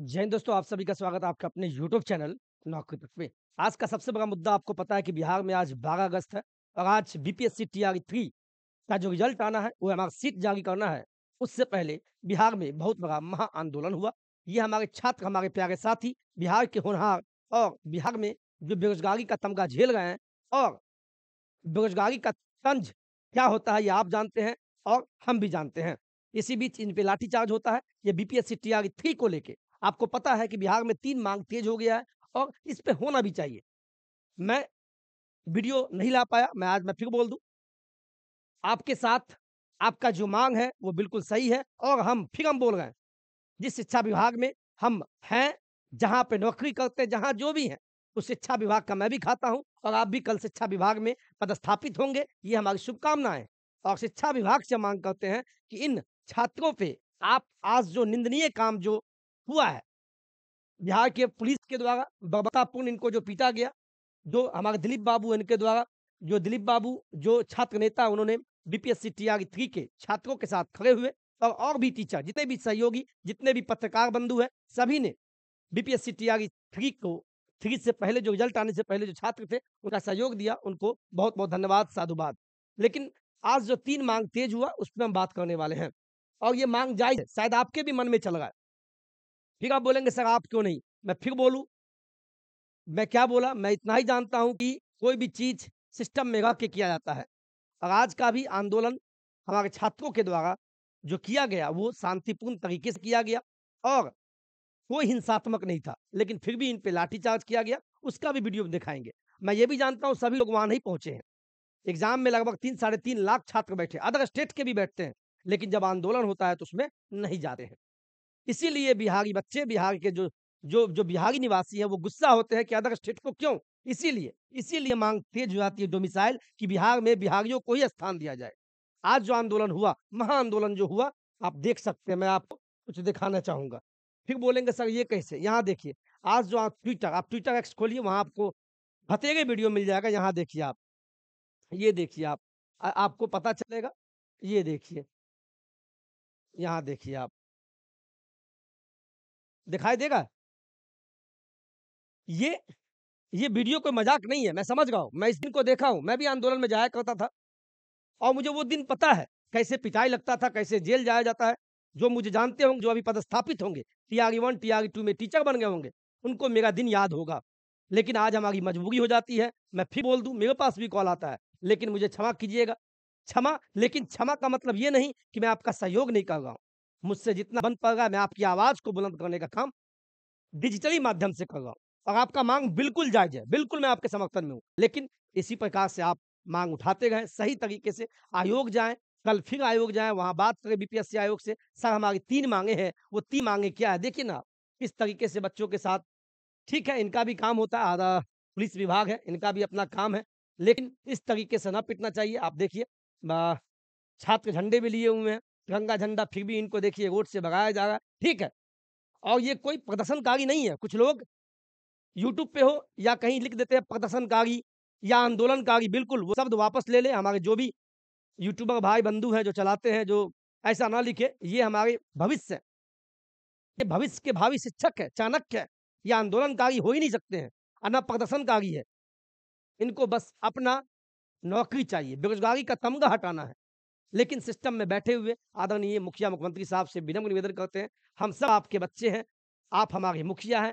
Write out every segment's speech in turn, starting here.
जय हिंद दोस्तों आप सभी का स्वागत है आपके अपने YouTube चैनल नौकरी तक में आज का सबसे बड़ा मुद्दा आपको पता है कि बिहार में आज 12 अगस्त है और आज बीपीएससी आर थ्री का जो रिजल्ट आना है वो हमारा सीट जारी करना है उससे पहले बिहार में बहुत बड़ा महा आंदोलन हुआ ये हमारे छात्र हमारे प्यारे साथी बिहार के होनहार और बिहार में जो बेरोजगारी का तमगा झेल रहे हैं और बेरोजगारी का तंज क्या होता है ये आप जानते हैं और हम भी जानते हैं इसी बीच इन पे लाठीचार्ज होता है ये बीपीएससी आर थ्री को लेके आपको पता है कि बिहार में तीन मांग तेज हो गया है और इस पर होना भी चाहिए मैं वीडियो नहीं ला पाया मैं आज मैं फिर बोल दूं आपके साथ आपका जो मांग है वो बिल्कुल सही है और हम फिर हम बोल रहे हैं जिस शिक्षा विभाग में हम हैं जहाँ पे नौकरी करते हैं जहाँ जो भी हैं उस शिक्षा विभाग का मैं भी खाता हूँ और आप भी कल शिक्षा विभाग में पदस्थापित होंगे ये हमारी शुभकामनाएं और शिक्षा विभाग से मांग करते हैं कि इन छात्रों पे आप आज जो निंदनीय काम जो हुआ है बिहार के पुलिस के द्वारा बर्बतापूर्ण इनको जो पीटा गया जो हमारे दिलीप बाबू इनके द्वारा जो दिलीप बाबू जो छात्र नेता उन्होंने बीपीएससी आर थ्री के छात्रों के साथ खड़े हुए और और भी टीचर जितने भी सहयोगी जितने भी पत्रकार बंधु हैं सभी ने बीपीएससी आर थ्री को थ्री से पहले जो रिजल्ट आने से पहले जो छात्र थे उनका सहयोग दिया उनको बहुत बहुत धन्यवाद साधुवाद लेकिन आज जो तीन मांग तेज हुआ उस पर हम बात करने वाले हैं और ये मांग जायज शायद आपके भी मन में चल रहा है फिर आप बोलेंगे सर आप क्यों नहीं मैं फिर बोलूँ मैं क्या बोला मैं इतना ही जानता हूँ कि कोई भी चीज़ सिस्टम में रह के किया जाता है और आज का भी आंदोलन हमारे छात्रों के द्वारा जो किया गया वो शांतिपूर्ण तरीके से किया गया और कोई हिंसात्मक नहीं था लेकिन फिर भी इन पे लाठीचार्ज किया गया उसका भी वीडियो दिखाएंगे मैं ये भी जानता हूँ सभी लोग वहाँ नहीं पहुँचे हैं एग्जाम में लगभग तीन साढ़े तीन लाख छात्र बैठे अदर स्टेट के भी बैठते हैं लेकिन जब आंदोलन होता है तो उसमें नहीं जाते हैं इसीलिए बिहारी बच्चे बिहार के जो जो जो बिहारी निवासी है वो गुस्सा होते हैं कि अदर स्टेट को क्यों इसीलिए इसीलिए मांग तेज हो जाती है डोमिसाइल कि बिहार में बिहारियों को ही स्थान दिया जाए आज जो आंदोलन हुआ महा आंदोलन जो हुआ आप देख सकते हैं मैं आपको कुछ दिखाना चाहूंगा फिर बोलेंगे सर ये कैसे यहाँ देखिए आज जो आप ट्विटर आप ट्विटर एक्स खोलिए वहाँ आपको भतेरे वीडियो मिल जाएगा यहाँ देखिए आप ये देखिए आप आपको पता चलेगा ये देखिए यहाँ देखिए आप दिखाई देगा ये ये वीडियो कोई मजाक नहीं है मैं समझ गया मैं इस दिन को देखा हूँ मैं भी आंदोलन में जाया करता था और मुझे वो दिन पता है कैसे पिटाई लगता था कैसे जेल जाया जाता है जो मुझे जानते होंगे जो अभी पदस्थापित होंगे टीआरई वन टीआरई टू में टीचर बन गए होंगे उनको मेरा दिन याद होगा लेकिन आज हमारी मजबूरी हो जाती है मैं फिर बोल दूँ मेरे पास भी कॉल आता है लेकिन मुझे क्षमा कीजिएगा क्षमा लेकिन क्षमा का मतलब ये नहीं कि मैं आपका सहयोग नहीं कर रहा हूँ मुझसे जितना बन पड़ेगा मैं आपकी आवाज को बुलंद करने का काम डिजिटली माध्यम से कर रहा हूँ और आपका मांग बिल्कुल जायज है बिल्कुल मैं आपके समर्थन में हूँ लेकिन इसी प्रकार से आप मांग उठाते गए सही तरीके से आयोग जाए कल फिर आयोग जाए वहां बात करें बीपीएससी आयोग से सर हमारी तीन मांगे हैं वो तीन मांगे क्या है देखिए ना आप किस तरीके से बच्चों के साथ ठीक है इनका भी काम होता है आधा पुलिस विभाग है इनका भी अपना काम है लेकिन इस तरीके से ना पिटना चाहिए आप देखिए छात्र झंडे भी लिए हुए हैं तिरंगा झंडा फिर भी इनको देखिए रोड से भगाया जा रहा है ठीक है और ये कोई प्रदर्शनकारी नहीं है कुछ लोग यूट्यूब पे हो या कहीं लिख देते हैं प्रदर्शनकारी या आंदोलनकारी बिल्कुल वो शब्द वापस ले लें हमारे जो भी यूट्यूबर भाई बंधु हैं जो चलाते हैं जो ऐसा ना लिखे ये हमारे भविष्य है ये भविष्य के भावी शिक्षक है चाणक्य है ये आंदोलनकारी हो ही नहीं सकते हैं और ना प्रदर्शनकारी है इनको बस अपना नौकरी चाहिए बेरोजगारी का तमगा हटाना है लेकिन सिस्टम में बैठे हुए आदरणीय मुखिया मुख्यमंत्री साहब से विनम्र निवेदन करते हैं हम सब आपके बच्चे हैं आप हमारे मुखिया हैं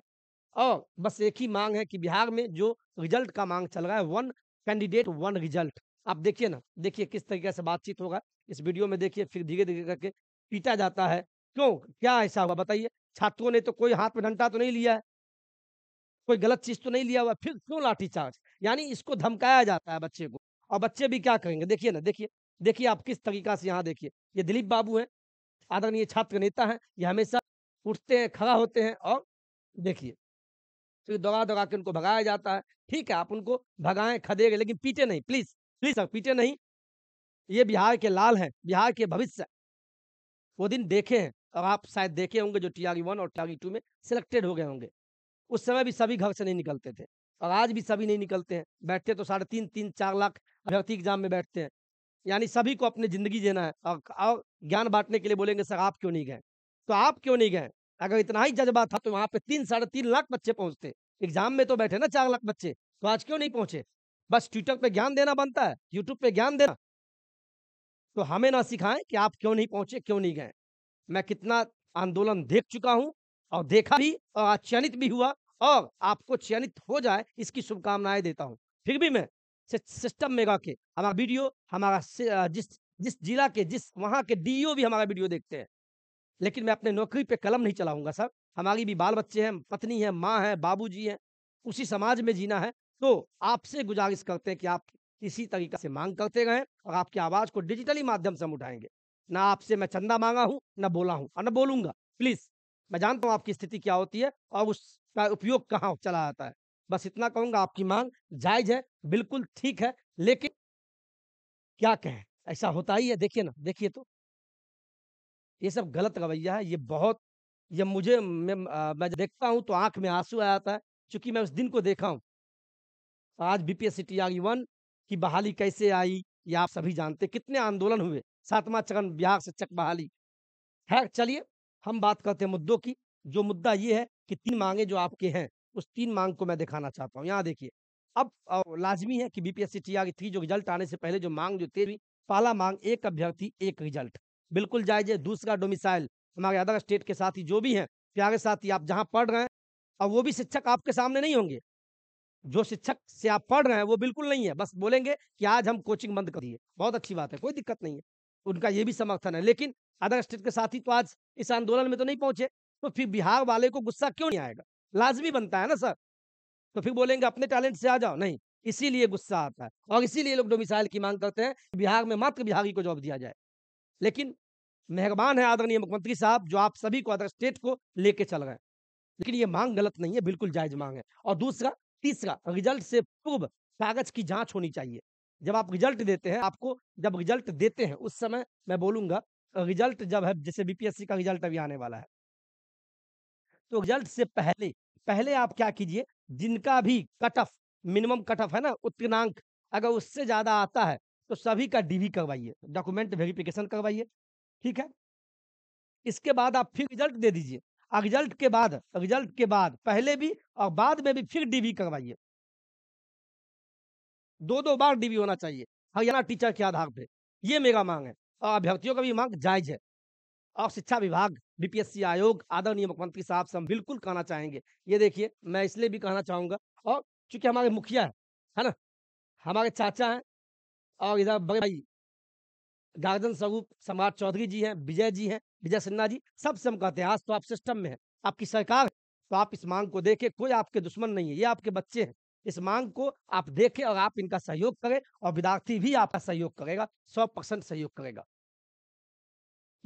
और बस एक ही मांग है कि बिहार में जो रिजल्ट का मांग चल रहा है वन कैंडिडेट वन रिजल्ट आप देखिए ना देखिए किस तरीके से बातचीत होगा इस वीडियो में देखिए फिर धीरे धीरे करके पीटा जाता है क्यों क्या ऐसा हुआ बताइए छात्रों ने तो कोई हाथ में डंटा तो नहीं लिया है कोई गलत चीज तो नहीं लिया हुआ फिर क्यों लाठी चार्ज यानी इसको धमकाया जाता है बच्चे को और बच्चे भी क्या करेंगे देखिए ना देखिए देखिए आप किस तरीका से यहाँ देखिए ये दिलीप बाबू हैं आदरणीय छात्र नेता हैं ये हमेशा उठते हैं खड़ा होते हैं और देखिए फिर दौड़ा दौड़ा के उनको भगाया जाता है ठीक है आप उनको भगाएं खदेगे लेकिन पीटे नहीं प्लीज प्लीज सर पीटे नहीं ये बिहार के लाल हैं बिहार के भविष्य वो दिन देखे हैं और आप शायद देखे होंगे जो टी आर वन और टी टू में सिलेक्टेड हो गए होंगे उस समय भी सभी घर से नहीं निकलते थे और आज भी सभी नहीं निकलते हैं बैठते तो साढ़े तीन तीन चार लाख अभ्यर्थी एग्जाम में बैठते हैं यानी सभी को अपनी जिंदगी जीना है और ज्ञान बांटने के लिए बोलेंगे सर आप क्यों नहीं गए तो आप क्यों नहीं गए अगर इतना ही जज्बा था तो वहां पे तीन साढ़े तीन लाख बच्चे पहुंचते एग्जाम में तो बैठे ना चार लाख बच्चे तो आज क्यों नहीं पहुंचे बस ट्विटर पे ज्ञान देना बनता है यूट्यूब पे ज्ञान देना तो हमें ना सिखाएं कि आप क्यों नहीं पहुंचे क्यों नहीं गए मैं कितना आंदोलन देख चुका हूं और देखा भी और चयनित भी हुआ और आपको चयनित हो जाए इसकी शुभकामनाएं देता हूं फिर भी मैं सिस्टम में रह के हमारा वीडियो हमारा जिस जिस जिला के जिस वहाँ के डीईओ e भी हमारा वीडियो देखते हैं लेकिन मैं अपने नौकरी पे कलम नहीं चलाऊंगा सर हमारी भी बाल बच्चे हैं पत्नी है माँ है बाबू जी हैं उसी समाज में जीना है तो आपसे गुजारिश करते हैं कि आप किसी तरीके से मांग करते रहें और आपकी आवाज़ को डिजिटली माध्यम से हम उठाएंगे ना आपसे मैं चंदा मांगा हूँ ना बोला हूँ और ना बोलूंगा प्लीज़ मैं जानता हूँ आपकी स्थिति क्या होती है और उसका उपयोग कहाँ चला जाता है बस इतना कहूंगा आपकी मांग जायज है बिल्कुल ठीक है लेकिन क्या कहें ऐसा होता ही है देखिए ना देखिए तो ये सब गलत रवैया है ये बहुत ये मुझे मैं, मैं देखता हूं तो आंख में आंसू आ जाता है चूंकि मैं उस दिन को देखा हूँ आज बीपीएससी टी आर वन की बहाली कैसे आई ये आप सभी जानते कितने आंदोलन हुए सातवां चरण बिहार से चक बहाली है चलिए हम बात करते हैं मुद्दों की जो मुद्दा ये है कि तीन मांगे जो आपके हैं उस तीन मांग को मैं दिखाना चाहता हूँ यहाँ देखिए अब लाजमी है कि बीपीएससी टीआर थ्री जो रिजल्ट आने से पहले जो मांग जो तेरहवीं पहला मांग एक अभ्यर्थी एक रिजल्ट बिल्कुल जायजे दूसरा डोमिसाइल हमारे अदर स्टेट के साथी जो भी हैं प्यारे साथी आप जहाँ पढ़ रहे हैं और वो भी शिक्षक आपके सामने नहीं होंगे जो शिक्षक से आप पढ़ रहे हैं वो बिल्कुल नहीं है बस बोलेंगे कि आज हम कोचिंग बंद कर दिए बहुत अच्छी बात है कोई दिक्कत नहीं है उनका ये भी समर्थन है लेकिन अदर स्टेट के साथी तो आज इस आंदोलन में तो नहीं पहुंचे तो फिर बिहार वाले को गुस्सा क्यों नहीं आएगा लाजमी बनता है ना सर तो फिर बोलेंगे अपने टैलेंट से आ जाओ नहीं इसीलिए गुस्सा आता है और इसीलिए लोग डोमिसाइल की मांग करते हैं बिहार में मात्र बिहारी को जॉब दिया जाए लेकिन मेहरबान है आदरणीय मुख्यमंत्री साहब जो आप सभी को अदर स्टेट को लेके चल रहे हैं लेकिन ये मांग गलत नहीं है बिल्कुल जायज मांग है और दूसरा तीसरा रिजल्ट से पूर्व कागज की जांच होनी चाहिए जब आप रिजल्ट देते हैं आपको जब रिजल्ट देते हैं उस समय मैं बोलूंगा रिजल्ट जब है जैसे बीपीएससी का रिजल्ट अभी आने वाला है तो रिजल्ट से पहले पहले आप क्या कीजिए जिनका भी cut off minimum cut off है ना उत्तीर्णांक अगर उससे ज़्यादा आता है तो सभी का डीवी करवाइए डॉक्यूमेंट वेरिफिकेशन करवाइए ठीक है इसके बाद आप फिर रिजल्ट दे दीजिए रिजल्ट के बाद रिजल्ट के बाद पहले भी और बाद में भी फिर डीवी करवाइए दो दो बार डीवी होना चाहिए हरियाणा टीचर के आधार पर यह मेरा मांग है और अभ्यर्थियों का भी मांग जायज है और शिक्षा विभाग बीपीएससी आयोग आदरणीय मुख्यमंत्री साहब से हम बिल्कुल कहना चाहेंगे ये देखिए मैं इसलिए भी कहना चाहूंगा और चूंकि हमारे मुखिया है है ना हमारे चाचा हैं और इधर बड़े भाई गार्जन स्वरूप सम्राट चौधरी जी हैं विजय जी हैं विजय सिन्हा जी सबसे हम कहते हैं आज तो आप सिस्टम में है आपकी सरकार है तो आप इस मांग को देखें कोई आपके दुश्मन नहीं है ये आपके बच्चे हैं इस मांग को आप देखें और आप इनका सहयोग करें और विद्यार्थी भी आपका सहयोग करेगा सौ परसेंट सहयोग करेगा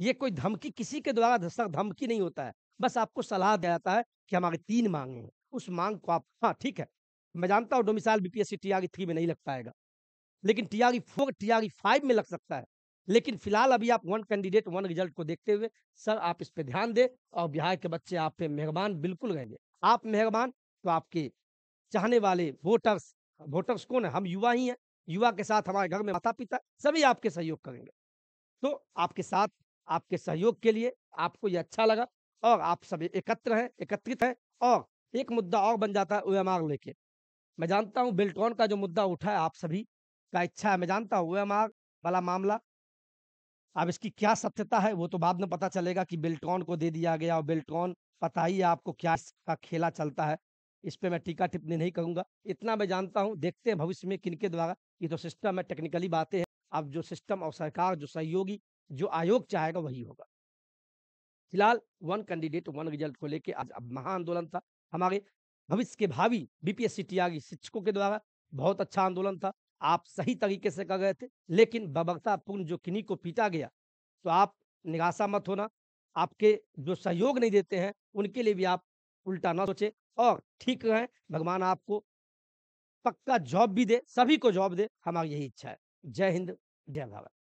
ये कोई धमकी किसी के द्वारा धमकी नहीं होता है बस आपको सलाह दिया जाता है कि हमारी तीन मांगे हैं उस मांग को आप हाँ ठीक है मैं जानता हूँ डोमिसाइल बीपीएससी टीआरई थ्री में नहीं लग पाएगा लेकिन T R four T R five में लग सकता है लेकिन फिलहाल अभी आप वन कैंडिडेट वन रिजल्ट को देखते हुए सर आप इस पर ध्यान दें और बिहार के बच्चे आप पे मेहरबान बिल्कुल रहेंगे आप मेहरबान तो आपके चाहने वाले वोटर्स वोटर्स कौन है हम युवा ही हैं युवा के साथ हमारे घर में माता पिता सभी आपके सहयोग करेंगे तो आपके साथ आपके सहयोग के लिए आपको ये अच्छा लगा और आप सभी एकत्र हैं एकत्रित हैं और एक मुद्दा और बन जाता है ओ लेके मैं जानता हूँ बिल्टॉन का जो मुद्दा उठा है आप सभी का इच्छा है मैं जानता हूँ ओ वाला मामला अब इसकी क्या सत्यता है वो तो बाद में पता चलेगा कि बिल्टॉन को दे दिया गया और बिल्टॉन पता ही आपको क्या इसका खेला चलता है इस पर मैं टीका टिप्पणी नहीं करूंगा इतना मैं जानता हूँ देखते हैं भविष्य में किनके द्वारा ये तो सिस्टम है टेक्निकली बातें हैं अब जो सिस्टम और सरकार जो सहयोगी जो आयोग चाहेगा वही होगा फिलहाल वन कैंडिडेट वन रिजल्ट को लेकर आज अब महाआंदोलन था हमारे भविष्य के भावी बीपीएससी त्यागी शिक्षकों के द्वारा बहुत अच्छा आंदोलन था आप सही तरीके से कर गए थे लेकिन बबरतापूर्ण जो किन्हीं को पीटा गया तो आप निराशा मत होना आपके जो सहयोग नहीं देते हैं उनके लिए भी आप उल्टा ना सोचे और ठीक रहें भगवान आपको पक्का जॉब भी दे सभी को जॉब दे हमारी यही इच्छा है जय हिंद जय भारत